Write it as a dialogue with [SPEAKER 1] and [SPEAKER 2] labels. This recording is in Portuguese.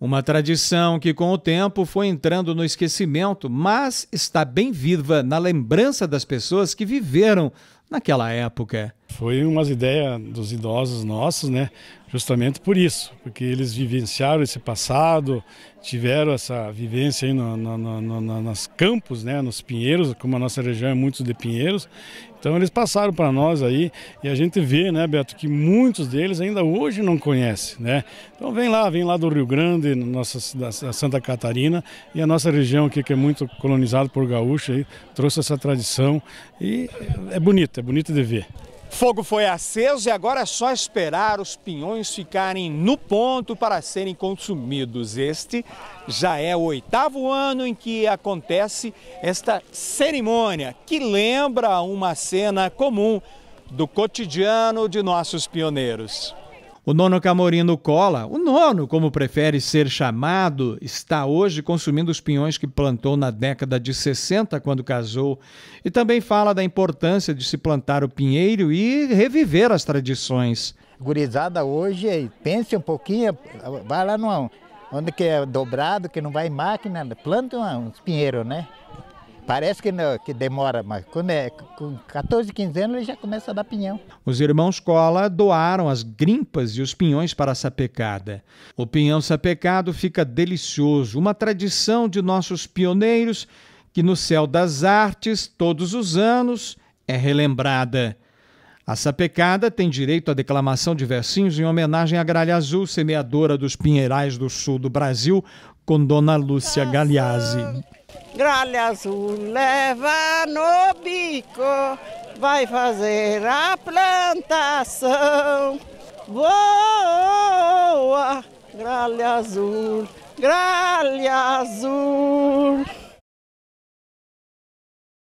[SPEAKER 1] Uma tradição que, com o tempo, foi entrando no esquecimento, mas está bem
[SPEAKER 2] viva na lembrança das pessoas que viveram naquela época. Foi umas ideias dos idosos nossos, né? Justamente por isso, porque eles vivenciaram esse passado, tiveram essa vivência aí no, no, no, no nos campos, né? Nos pinheiros, como a nossa região é muito de pinheiros. Então eles passaram para nós aí e a gente vê, né, Beto, que muitos deles ainda hoje não conhecem, né? Então vem lá, vem lá do Rio Grande, nossa da Santa Catarina e a nossa região aqui que é muito colonizada por gaúcho aí, trouxe essa tradição e é bonito, é bonito de ver. Fogo foi
[SPEAKER 1] aceso e agora é só esperar os pinhões ficarem no ponto para serem consumidos. Este já é o oitavo ano em que acontece esta cerimônia, que lembra uma cena comum do cotidiano de nossos pioneiros. O nono Camorino Cola, o nono, como prefere ser chamado, está hoje consumindo os pinhões que plantou na década de 60, quando casou, e também fala da importância de se plantar o pinheiro e reviver as
[SPEAKER 3] tradições. Gurizada hoje, pense um pouquinho, vai lá no, onde que é dobrado, que não vai máquina, planta uns pinheiros, né? Parece que, não, que demora, mas quando é com 14, 15 anos ele já começa a dar pinhão.
[SPEAKER 1] Os irmãos Cola doaram as grimpas e os pinhões para a sapecada. O pinhão sapecado fica delicioso, uma tradição de nossos pioneiros que no céu das artes, todos os anos, é relembrada. A sapecada tem direito à declamação de versinhos em homenagem à Gralha Azul, semeadora dos pinheirais do sul do Brasil, com Dona Lúcia Galeazzi.
[SPEAKER 3] Gralha azul leva no bico, vai fazer a plantação. Boa, gralha azul, gralha azul.